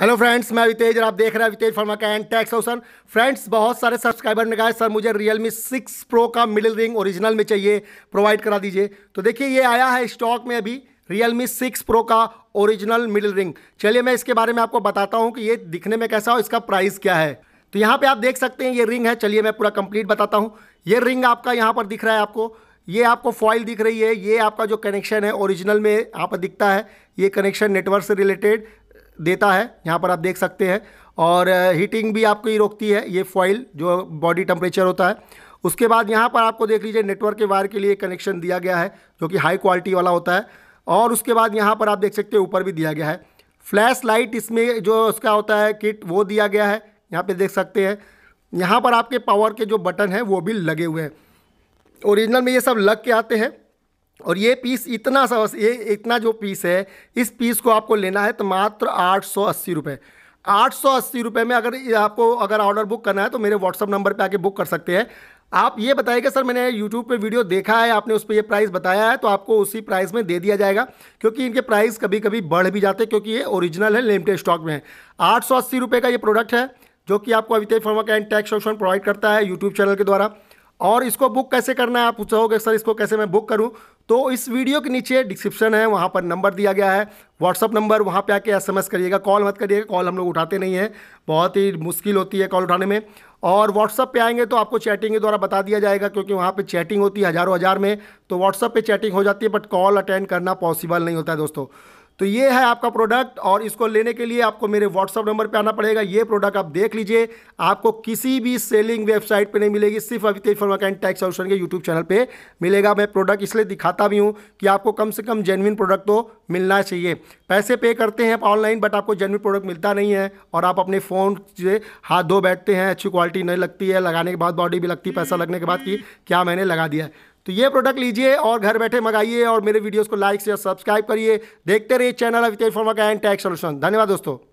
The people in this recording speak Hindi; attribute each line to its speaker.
Speaker 1: हेलो फ्रेंड्स मैं वितेज और आप देख रहे हैं वितेज फर्मा का एंड टैक्स ऑप्शन फ्रेंड्स बहुत सारे सब्सक्राइबर ने कहा सर मुझे रियलमी सिक्स प्रो का मिडिल रिंग ओरिजिनल में चाहिए प्रोवाइड करा दीजिए तो देखिए ये आया है स्टॉक में अभी रियलमी सिक्स प्रो का ओरिजिनल मिडिल रिंग चलिए मैं इसके बारे में आपको बताता हूँ कि ये दिखने में कैसा हो इसका प्राइस क्या है तो यहाँ पर आप देख सकते हैं ये रिंग है चलिए मैं पूरा कंप्लीट बताता हूँ ये रिंग आपका यहाँ पर दिख रहा है आपको ये आपको फॉइल दिख रही है ये आपका जो कनेक्शन है ओरिजिनल में यहाँ पर दिखता है ये कनेक्शन नेटवर्क से रिलेटेड देता है यहाँ पर आप देख सकते हैं और हीटिंग भी आपकी रोकती है ये फॉइल जो बॉडी टेम्परेचर होता है उसके बाद यहाँ पर आपको देख लीजिए नेटवर्क के वायर के लिए कनेक्शन दिया गया है जो कि हाई क्वालिटी वाला होता है और उसके बाद यहाँ पर आप देख सकते हैं ऊपर भी दिया गया है फ्लैश लाइट इसमें जो उसका होता है किट वो दिया गया है यहाँ पर देख सकते हैं यहाँ पर आपके पावर के जो बटन हैं वो भी लगे हुए हैं ओरिजिनल में ये सब लग के आते हैं और ये पीस इतना सा ये इतना जो पीस है इस पीस को आपको लेना है तो मात्र आठ सौ अस्सी रुपये आठ सौ अस्सी रुपये में अगर आपको अगर ऑर्डर बुक करना है तो मेरे व्हाट्सअप नंबर पे आके बुक कर सकते हैं आप ये बताइए कि सर मैंने यूट्यूब पे वीडियो देखा है आपने उस पर यह प्राइस बताया है तो आपको उसी प्राइस में दे दिया जाएगा क्योंकि इनके प्राइस कभी कभी बढ़ भी जाते हैं क्योंकि ये ओरिजिनल है लिमिटेड स्टॉक में है आठ सौ अस्सी रुपये का ये प्रोडक्ट है जो कि आपको अवितेश फर्मा का एंड टैक्स ऑप्शन प्रोवाइड करता है यूट्यूब चैनल के द्वारा और इसको बुक कैसे करना है आप पूछोगे सर इसको कैसे मैं बुक करूं तो इस वीडियो के नीचे डिस्क्रिप्शन है वहां पर नंबर दिया गया है व्हाट्सअप नंबर वहां पे आके एसएमएस करिएगा कॉल मत करिएगा कॉल हम लोग उठाते नहीं हैं बहुत ही मुश्किल होती है कॉल उठाने में और व्हाट्सअप पे आएंगे तो आपको चैटिंग के द्वारा बता दिया जाएगा क्योंकि वहाँ पर चैटिंग होती है हज़ारों हज़ार में तो व्हाट्सअप पर चैटिंग हो जाती है बट कॉल अटेंड करना पॉसिबल नहीं होता है दोस्तों तो ये है आपका प्रोडक्ट और इसको लेने के लिए आपको मेरे व्हाट्सअप नंबर पर आना पड़ेगा ये प्रोडक्ट आप देख लीजिए आपको किसी भी सेलिंग वेबसाइट पर नहीं मिलेगी सिर्फ अभी तेज फर्मा कैंड टैक्स सोल्यूशन के यूट्यूब चैनल पर मिलेगा मैं प्रोडक्ट इसलिए दिखाता भी हूँ कि आपको कम से कम जेनविन प्रोडक्ट तो मिलना चाहिए पैसे पे करते हैं आप ऑनलाइन बट आपको जेनविन प्रोडक्ट मिलता नहीं है और आप अपने फ़ोन से हाथ धो बैठते हैं अच्छी क्वालिटी नहीं लगती है लगाने के बाद बॉडी भी लगती है पैसा लगने के बाद कि क्या मैंने लगा दिया है तो ये प्रोडक्ट लीजिए और घर बैठे मंगाइए और मेरे वीडियोस को लाइक से सब्सक्राइब करिए देखते रहिए चैनल अवित फॉर्मा का एंड टैक्स सोल्यूशन धन्यवाद दोस्तों